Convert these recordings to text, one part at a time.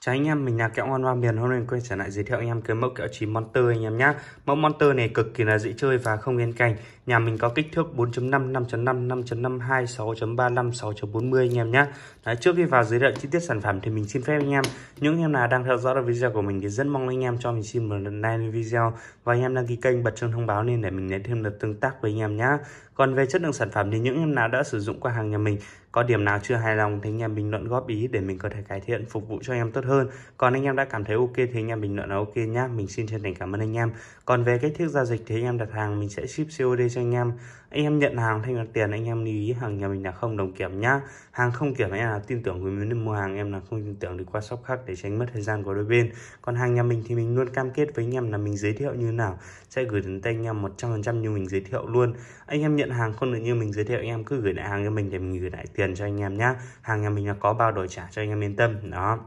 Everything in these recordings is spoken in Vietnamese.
Chào anh em, mình là kẹo ngon hoa miền hôm nay quay trở lại giới thiệu anh em cái mẫu kẹo chì Monster anh em nhé Mẫu Monster này cực kỳ là dễ chơi và không yên cành Nhà mình có kích thước 4.5, 5.5, 5.52, 6.35, 6.40 anh em nhé Đấy, Trước khi vào giới thiệu chi tiết sản phẩm thì mình xin phép anh em Những anh em nào đang theo dõi được video của mình thì rất mong anh em cho mình xin một lần like video Và anh em đăng ký kênh bật chuông thông báo nên để mình lấy thêm được tương tác với anh em nhé Còn về chất lượng sản phẩm thì những em nào đã sử dụng qua hàng nhà mình có điểm nào chưa hài lòng thì anh em bình luận góp ý để mình có thể cải thiện phục vụ cho anh em tốt hơn. Còn anh em đã cảm thấy ok thì anh em bình luận là ok nhá. Mình xin chân thành cảm ơn anh em. Còn về cách thức giao dịch thì anh em đặt hàng mình sẽ ship COD cho anh em. Anh em nhận hàng thanh toán tiền anh em lưu ý hàng nhà mình là không đồng kiểm nhá. Hàng không kiểm anh em là tin tưởng người muốn mua hàng em là không tin tưởng thì qua shop khác để tránh mất thời gian của đôi bên. Còn hàng nhà mình thì mình luôn cam kết với anh em là mình giới thiệu như nào sẽ gửi đến tay anh em 100% như mình giới thiệu luôn. Anh em nhận hàng không được như mình giới thiệu anh em cứ gửi lại hàng cho mình để mình gửi lại tiền cho anh em nhé hàng nhà mình là có bao đổi trả cho anh em yên tâm đó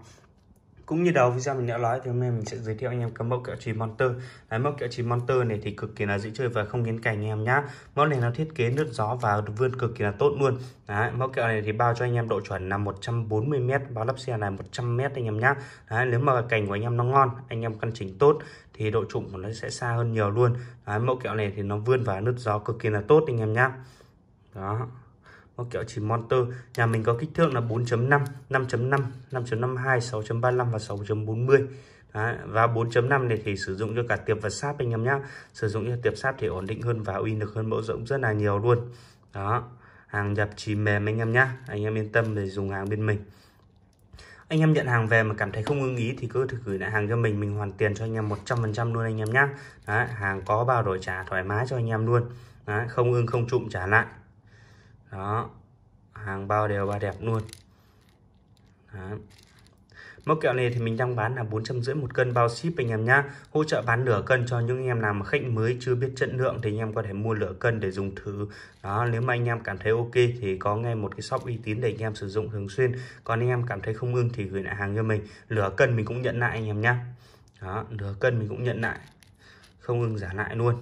cũng như đầu video mình đã nói thì hôm nay mình sẽ giới thiệu anh em cái mẫu kẹo chì monster cái mẫu kẹo chì monster này thì cực kỳ là dễ chơi và không kiến cành anh em nhá mẫu này nó thiết kế nước gió và vươn cực kỳ là tốt luôn đấy, mẫu kẹo này thì bao cho anh em độ chuẩn là 140m bao lắp xe này 100m anh em nhá đấy, nếu mà cành của anh em nó ngon anh em căn chỉnh tốt thì độ trụng của nó sẽ xa hơn nhiều luôn đấy, mẫu kẹo này thì nó vươn và nước gió cực kỳ là tốt anh em nhá đó có kẹo chỉ monster nhà mình có kích thước là 4.5 5.5 5.52 6.35 và 6.40 Đấy, và 4.5 này thì sử dụng cho cả tiệp và sáp anh em nhé. sử dụng cho tiệp sáp thì ổn định hơn và uy lực hơn mẫu rộng rất là nhiều luôn đó hàng nhập chỉ mềm anh em nhé. anh em yên tâm để dùng hàng bên mình anh em nhận hàng về mà cảm thấy không ưng ý thì cứ thử gửi lại hàng cho mình mình hoàn tiền cho anh em 100% luôn anh em nhé. hàng có bao đổi trả thoải mái cho anh em luôn Đấy, không ưng không trụm trả lại đó hàng bao đều và đẹp luôn đó. Mốc kẹo này thì mình đang bán là bốn trăm rưỡi một cân bao ship anh em nhá. Hỗ trợ bán nửa cân cho những anh em nào mà khách mới chưa biết chất lượng thì anh em có thể mua nửa cân để dùng thử. Đó, nếu mà anh em cảm thấy ok thì có ngay một cái shop uy tín để anh em sử dụng thường xuyên. Còn anh em cảm thấy không ưng thì gửi lại hàng cho mình. Nửa cân mình cũng nhận lại anh em nhá. Đó, nửa cân mình cũng nhận lại. Không ưng giả lại luôn.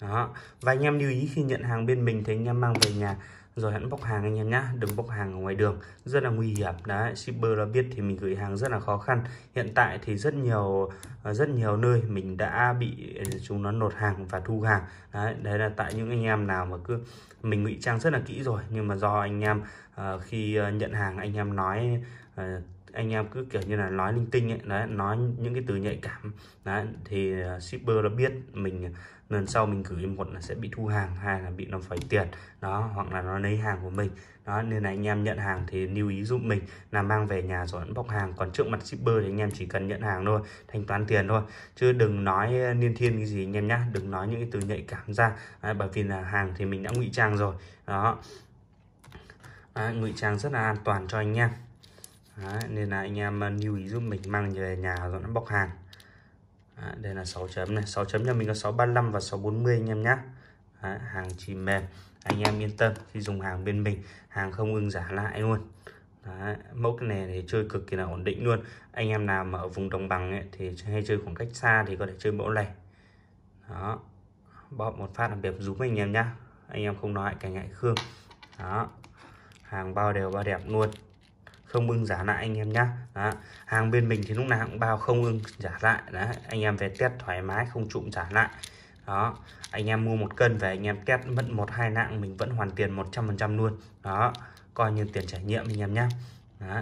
Đó, và anh em lưu ý khi nhận hàng bên mình thì anh em mang về nhà rồi hãng bốc hàng anh em nhá đừng bốc hàng ở ngoài đường rất là nguy hiểm đấy shipper đã biết thì mình gửi hàng rất là khó khăn hiện tại thì rất nhiều ờ, rất nhiều nơi mình đã bị ừ, chúng nó nột hàng và thu hàng đấy, đấy là tại những anh em nào mà cứ mình ngụy trang rất là kỹ rồi nhưng mà do anh em uh, khi ờ, nhận hàng anh em nói uh, anh em cứ kiểu như là nói linh tinh ấy, đấy, nói những cái từ nhạy cảm đấy, thì ờ, shipper nó biết mình ờ, lần sau mình gửi một là sẽ bị thu hàng hai là bị nó phải tiền đó hoặc là nó lấy hàng của mình đó nên là anh em nhận hàng thì lưu ý giúp mình là mang về nhà rồi bóc hàng còn trước mặt shipper thì anh em chỉ cần nhận hàng thôi thanh toán tiền thôi chứ đừng nói liên ờ, thiên cái gì anh em nhá đừng nói những cái từ nhạy cảm ra đấy, bởi vì là hàng thì mình đã ngụy trang rồi đó à, ngụy trang rất là an toàn cho anh em Đấy, nên là anh em ờ, lưu ý giúp mình mang về nhà rồi nó bọc hàng Đấy, đây là 6 chấm này 6 chấm nhà mình có 635 và 640 anh em nhé Đấy, hàng chỉ mềm anh em yên tâm khi dùng hàng bên mình hàng không ưng giả lại luôn Đấy, mẫu cái này thì chơi cực kỳ là ổn định luôn anh em nào mà ở vùng đồng bằng ấy, thì hay chơi khoảng cách xa thì có thể chơi mẫu này đó bóp một phát làm đẹp giúp anh em nhá anh em không nói cảnh ngại khương đó hàng bao đều bao đẹp luôn không ưng giả lại anh em nhá đó. hàng bên mình thì lúc nào cũng bao không ưng giả lại đó anh em về test thoải mái không trụm giả lại đó anh em mua một cân về anh em test mất một hai nặng mình vẫn hoàn tiền 100% luôn đó coi như tiền trải nghiệm anh em nhá đó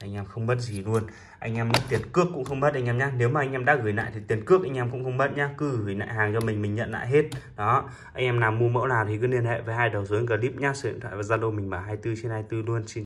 anh em không mất gì luôn anh em mất tiền cước cũng không mất anh em nhá nếu mà anh em đã gửi lại thì tiền cước anh em cũng không mất nhá cứ gửi lại hàng cho mình mình nhận lại hết đó anh em nào mua mẫu nào thì cứ liên hệ với hai đầu dưới clip nhá số điện thoại và zalo mình bảo 24 trên 24 luôn xin